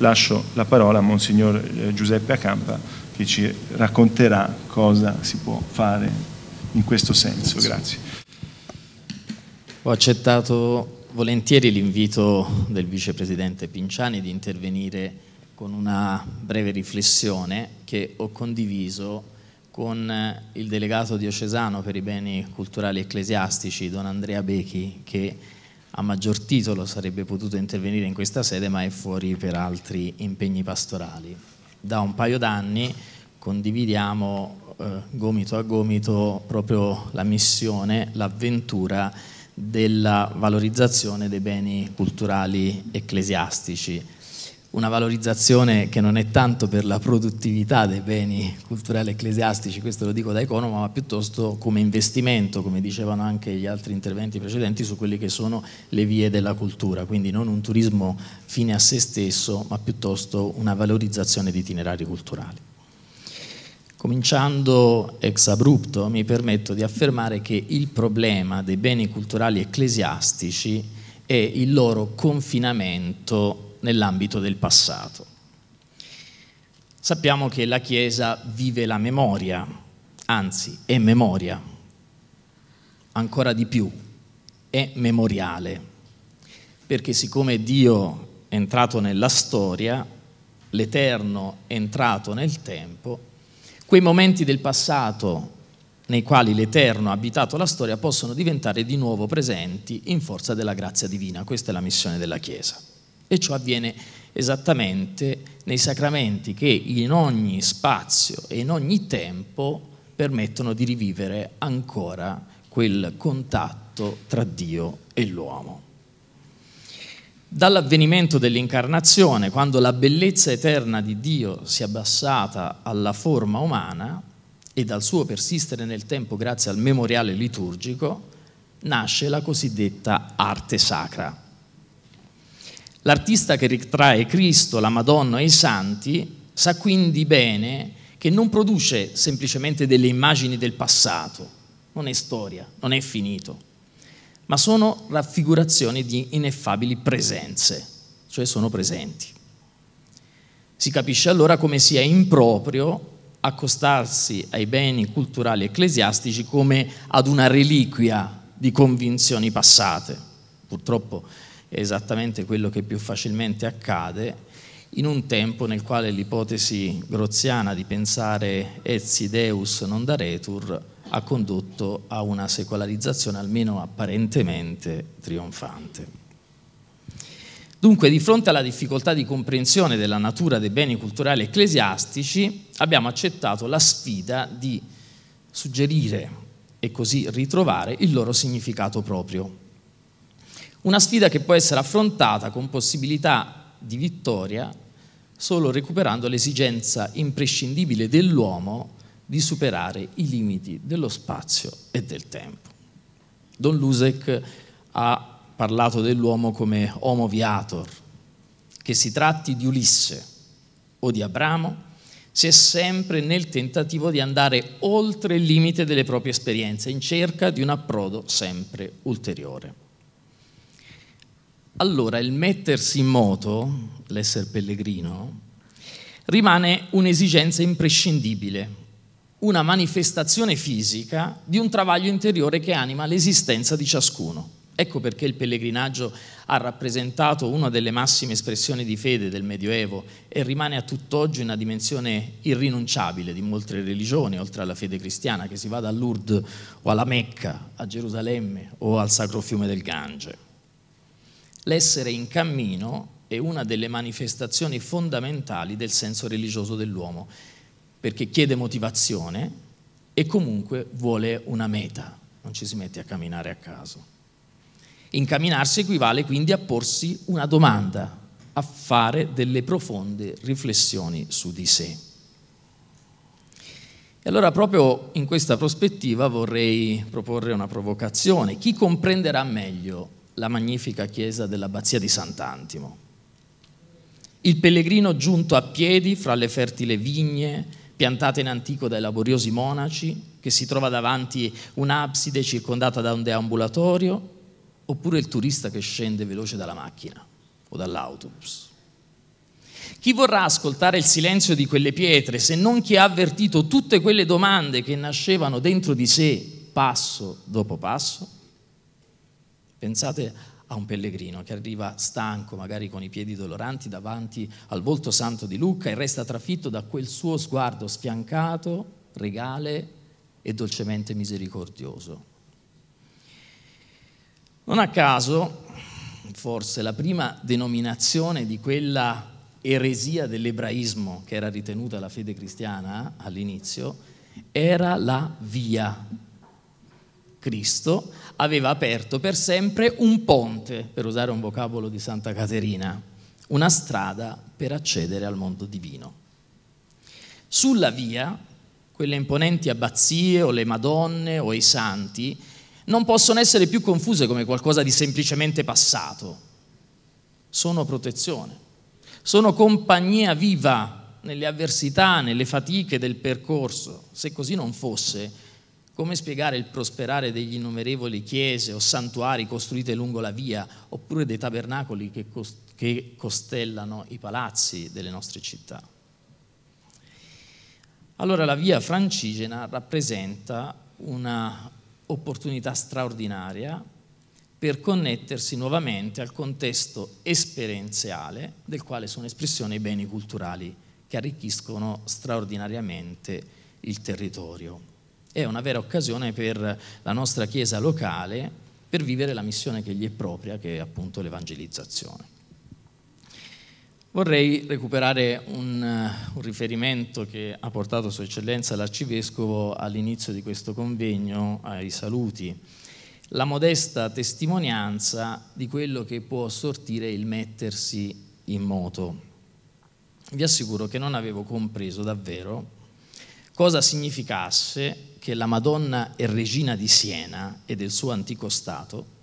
lascio la parola a Monsignor eh, Giuseppe Acampa che ci racconterà cosa si può fare in questo senso. Grazie. Ho accettato volentieri l'invito del vicepresidente Pinciani di intervenire con una breve riflessione che ho condiviso con eh, il delegato diocesano per i beni culturali ecclesiastici, don Andrea Becchi, che a maggior titolo sarebbe potuto intervenire in questa sede, ma è fuori per altri impegni pastorali. Da un paio d'anni condividiamo eh, gomito a gomito proprio la missione, l'avventura della valorizzazione dei beni culturali ecclesiastici una valorizzazione che non è tanto per la produttività dei beni culturali ecclesiastici, questo lo dico da economo, ma piuttosto come investimento, come dicevano anche gli altri interventi precedenti, su quelle che sono le vie della cultura, quindi non un turismo fine a se stesso, ma piuttosto una valorizzazione di itinerari culturali. Cominciando ex abrupto, mi permetto di affermare che il problema dei beni culturali ecclesiastici è il loro confinamento nell'ambito del passato. Sappiamo che la Chiesa vive la memoria, anzi è memoria, ancora di più, è memoriale, perché siccome Dio è entrato nella storia, l'Eterno è entrato nel tempo, quei momenti del passato nei quali l'Eterno ha abitato la storia possono diventare di nuovo presenti in forza della grazia divina. Questa è la missione della Chiesa. E ciò avviene esattamente nei sacramenti che in ogni spazio e in ogni tempo permettono di rivivere ancora quel contatto tra Dio e l'uomo. Dall'avvenimento dell'incarnazione, quando la bellezza eterna di Dio si è abbassata alla forma umana e dal suo persistere nel tempo grazie al memoriale liturgico, nasce la cosiddetta arte sacra L'artista che ritrae Cristo, la Madonna e i santi sa quindi bene che non produce semplicemente delle immagini del passato, non è storia, non è finito, ma sono raffigurazioni di ineffabili presenze, cioè sono presenti. Si capisce allora come sia improprio accostarsi ai beni culturali ecclesiastici come ad una reliquia di convinzioni passate. Purtroppo è esattamente quello che più facilmente accade in un tempo nel quale l'ipotesi groziana di pensare etsi deus non daretur ha condotto a una secolarizzazione almeno apparentemente trionfante. Dunque, di fronte alla difficoltà di comprensione della natura dei beni culturali ecclesiastici, abbiamo accettato la sfida di suggerire e così ritrovare il loro significato proprio. Una sfida che può essere affrontata con possibilità di vittoria solo recuperando l'esigenza imprescindibile dell'uomo di superare i limiti dello spazio e del tempo. Don Lusek ha parlato dell'uomo come homo viator, che si tratti di Ulisse o di Abramo, si è sempre nel tentativo di andare oltre il limite delle proprie esperienze in cerca di un approdo sempre ulteriore. Allora, il mettersi in moto, l'essere pellegrino, rimane un'esigenza imprescindibile, una manifestazione fisica di un travaglio interiore che anima l'esistenza di ciascuno. Ecco perché il pellegrinaggio ha rappresentato una delle massime espressioni di fede del Medioevo e rimane a tutt'oggi una dimensione irrinunciabile di molte religioni, oltre alla fede cristiana, che si vada a Lourdes o alla Mecca, a Gerusalemme o al Sacro Fiume del Gange. L'essere in cammino è una delle manifestazioni fondamentali del senso religioso dell'uomo, perché chiede motivazione e comunque vuole una meta, non ci si mette a camminare a caso. Incamminarsi equivale quindi a porsi una domanda, a fare delle profonde riflessioni su di sé. E allora proprio in questa prospettiva vorrei proporre una provocazione. Chi comprenderà meglio la magnifica chiesa dell'abbazia di Sant'Antimo. Il pellegrino giunto a piedi fra le fertile vigne piantate in antico dai laboriosi monaci, che si trova davanti un'abside circondata da un deambulatorio, oppure il turista che scende veloce dalla macchina o dall'autobus. Chi vorrà ascoltare il silenzio di quelle pietre se non chi ha avvertito tutte quelle domande che nascevano dentro di sé passo dopo passo? Pensate a un pellegrino che arriva stanco, magari con i piedi doloranti, davanti al volto santo di Lucca e resta trafitto da quel suo sguardo sfiancato, regale e dolcemente misericordioso. Non a caso, forse, la prima denominazione di quella eresia dell'ebraismo che era ritenuta la fede cristiana all'inizio era la via Cristo aveva aperto per sempre un ponte, per usare un vocabolo di Santa Caterina, una strada per accedere al mondo divino. Sulla via, quelle imponenti abbazie o le Madonne o i santi non possono essere più confuse come qualcosa di semplicemente passato. Sono protezione, sono compagnia viva nelle avversità, nelle fatiche del percorso. Se così non fosse, come spiegare il prosperare degli innumerevoli chiese o santuari costruite lungo la via, oppure dei tabernacoli che, cost- che costellano i palazzi delle nostre città? Allora la via francigena rappresenta un'opportunità straordinaria per connettersi nuovamente al contesto esperienziale del quale sono espressione i beni culturali che arricchiscono straordinariamente il territorio. È una vera occasione per la nostra Chiesa locale per vivere la missione che gli è propria, che è appunto l'evangelizzazione. Vorrei recuperare un, eh, un, riferimento che ha portato Sua Eccellenza l'Arcivescovo all'inizio di questo convegno ai saluti, la modesta testimonianza di quello che può sortire il mettersi in moto. Vi assicuro che non avevo compreso davvero cosa significasse che la Madonna è regina di Siena e del suo antico stato,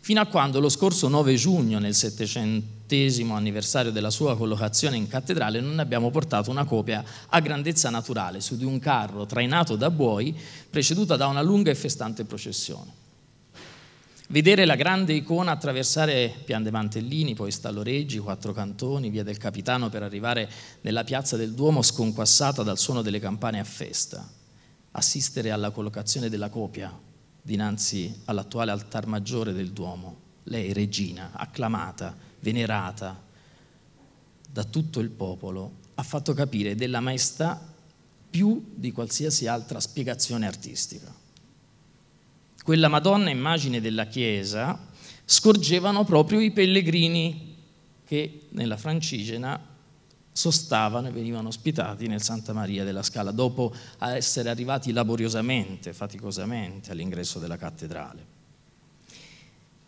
fino a quando lo scorso 9 giugno, nel settecentesimo anniversario della sua collocazione in cattedrale, non abbiamo portato una copia a grandezza naturale su di un carro trainato da buoi, preceduta da una lunga e festante processione. Vedere la grande icona attraversare Pian de Mantellini, poi Stalloreggi, Quattro Cantoni, Via del Capitano per arrivare nella piazza del Duomo sconquassata dal suono delle campane a festa assistere alla collocazione della copia dinanzi all'attuale altar maggiore del Duomo. Lei, regina, acclamata, venerata da tutto il popolo, ha fatto capire della maestà più di qualsiasi altra spiegazione artistica. Quella Madonna immagine della Chiesa scorgevano proprio i pellegrini che nella Francigena sostavano e venivano ospitati nel Santa Maria della Scala, dopo essere arrivati laboriosamente, faticosamente all'ingresso della cattedrale.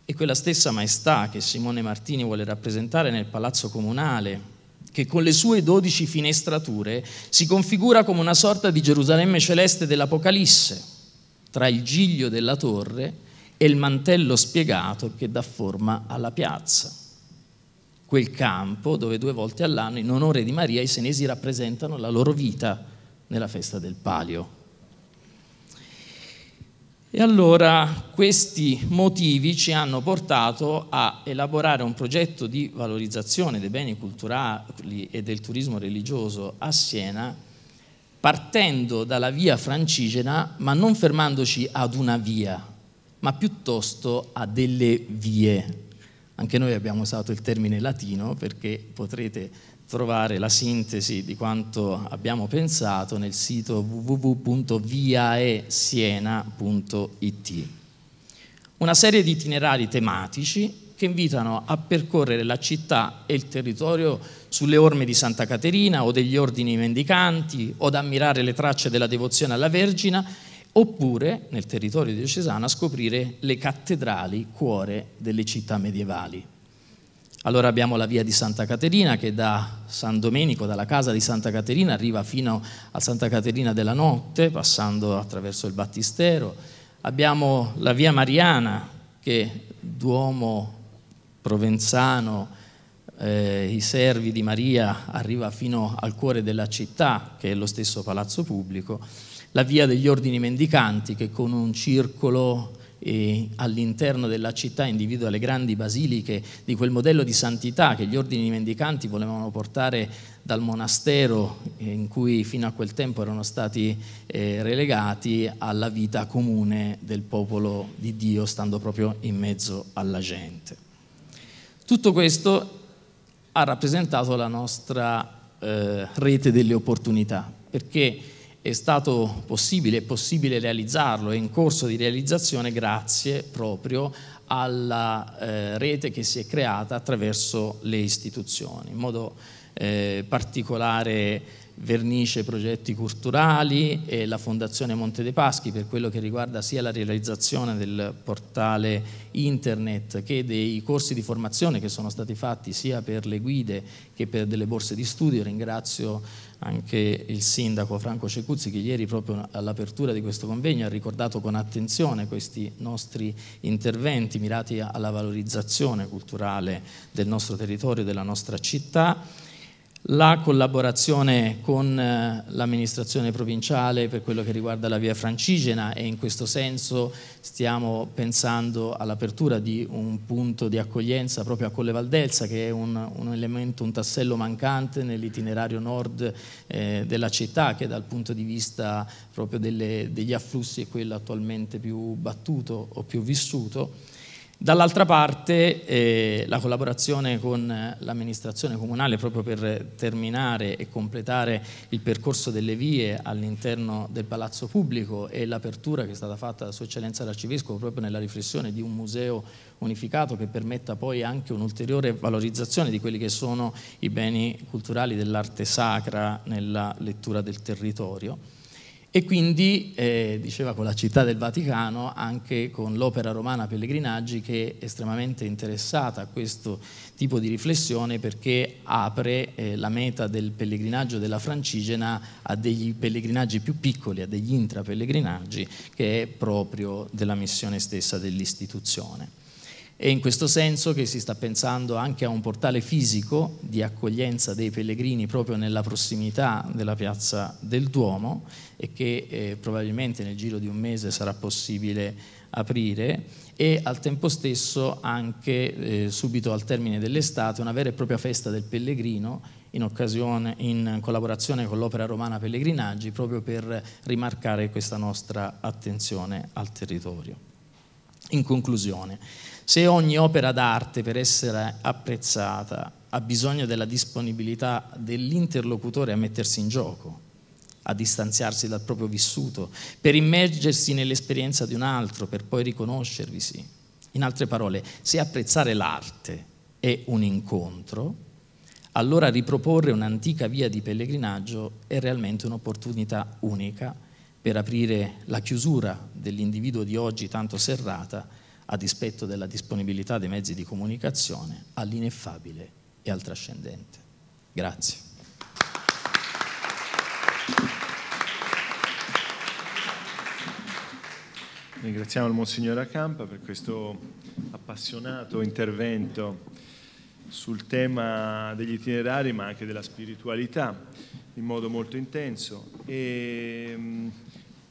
E quella stessa maestà che Simone Martini vuole rappresentare nel palazzo comunale, che con le sue dodici finestrature si configura come una sorta di Gerusalemme celeste dell'Apocalisse, tra il giglio della torre e il mantello spiegato che dà forma alla piazza quel campo dove due volte all'anno, in onore di Maria, i senesi rappresentano la loro vita nella festa del Palio. E allora questi motivi ci hanno portato a elaborare un progetto di valorizzazione dei beni culturali e del turismo religioso a Siena, partendo dalla via francigena, ma non fermandoci ad una via, ma piuttosto a delle vie. Anche noi abbiamo usato il termine latino perché potrete trovare la sintesi di quanto abbiamo pensato nel sito www.viaesiena.it. Una serie di itinerari tematici che invitano a percorrere la città e il territorio sulle orme di Santa Caterina o degli ordini mendicanti o ad ammirare le tracce della devozione alla Vergine oppure nel territorio diocesano scoprire le cattedrali cuore delle città medievali. Allora abbiamo la via di Santa Caterina che da San Domenico, dalla casa di Santa Caterina, arriva fino a Santa Caterina della Notte, passando attraverso il Battistero. Abbiamo la via Mariana che Duomo, Provenzano, eh, i servi di Maria arriva fino al cuore della città, che è lo stesso palazzo pubblico la via degli ordini mendicanti che con un circolo e eh, all'interno della città individua le grandi basiliche di quel modello di santità che gli ordini mendicanti volevano portare dal monastero eh, in cui fino a quel tempo erano stati eh, relegati alla vita comune del popolo di Dio, stando proprio in mezzo alla gente. Tutto questo ha rappresentato la nostra rete delle opportunità, perché è stato possibile, è possibile realizzarlo, è in corso di realizzazione grazie proprio alla eh, rete che si è creata attraverso le istituzioni, in modo eh, particolare Vernice Progetti Culturali e la Fondazione Monte dei Paschi per quello che riguarda sia la realizzazione del portale internet che dei corsi di formazione che sono stati fatti sia per le guide che per delle borse di studio. Ringrazio anche il sindaco Franco Cecuzzi che ieri proprio all'apertura di questo convegno ha ricordato con attenzione questi nostri interventi mirati alla valorizzazione culturale del nostro territorio, e della nostra città la collaborazione con eh, l'amministrazione provinciale per quello che riguarda la via francigena e in questo senso stiamo pensando all'apertura di un punto di accoglienza proprio a Colle Valdelsa che è un, un elemento, un tassello mancante nell'itinerario nord eh, della città che dal punto di vista proprio delle, degli afflussi è quello attualmente più battuto o più vissuto Dall'altra parte eh, la collaborazione con l'amministrazione comunale proprio per terminare e completare il percorso delle vie all'interno del palazzo pubblico e l'apertura che è stata fatta da Sua Eccellenza l'Arcivescovo proprio nella riflessione di un museo unificato che permetta poi anche un'ulteriore valorizzazione di quelli che sono i beni culturali dell'arte sacra nella lettura del territorio e quindi, eh, diceva, con la città del Vaticano, anche con l'opera romana Pellegrinaggi che è estremamente interessata a questo tipo di riflessione perché apre eh, la meta del pellegrinaggio della Francigena a degli pellegrinaggi più piccoli, a degli intrapellegrinaggi, che è proprio della missione stessa dell'istituzione. È in questo senso che si sta pensando anche a un portale fisico di accoglienza dei pellegrini proprio nella prossimità della piazza del Duomo e che eh, probabilmente nel giro di un mese sarà possibile aprire e al tempo stesso anche eh, subito al termine dell'estate una vera e propria festa del pellegrino in, occasione, in collaborazione con l'Opera Romana Pellegrinaggi proprio per rimarcare questa nostra attenzione al territorio. In conclusione, se ogni opera d'arte per essere apprezzata ha bisogno della disponibilità dell'interlocutore a mettersi in gioco, a distanziarsi dal proprio vissuto, per immergersi nell'esperienza di un altro, per poi riconoscervisi. In altre parole, se apprezzare l'arte è un incontro, allora riproporre un'antica via di pellegrinaggio è realmente un'opportunità unica per aprire la chiusura dell'individuo di oggi tanto serrata, a dispetto della disponibilità dei mezzi di comunicazione, all'ineffabile e al trascendente. Grazie. Ringraziamo il Monsignor Acampa per questo appassionato intervento sul tema degli itinerari ma anche della spiritualità in modo molto intenso e mm,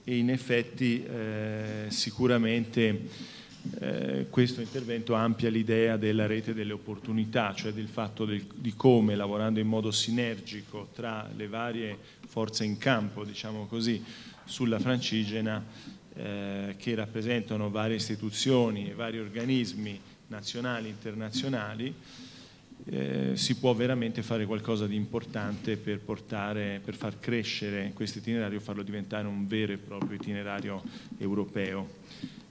e in effetti eh, sicuramente eh, questo intervento amplia l'idea della rete delle opportunità, cioè del fatto del, di come lavorando in modo sinergico tra le varie forze in campo, diciamo così, sulla francigena eh, che rappresentano varie istituzioni e vari organismi nazionali e internazionali, eh, si può veramente fare qualcosa di importante per, portare, per far crescere questo itinerario, farlo diventare un vero e proprio itinerario europeo.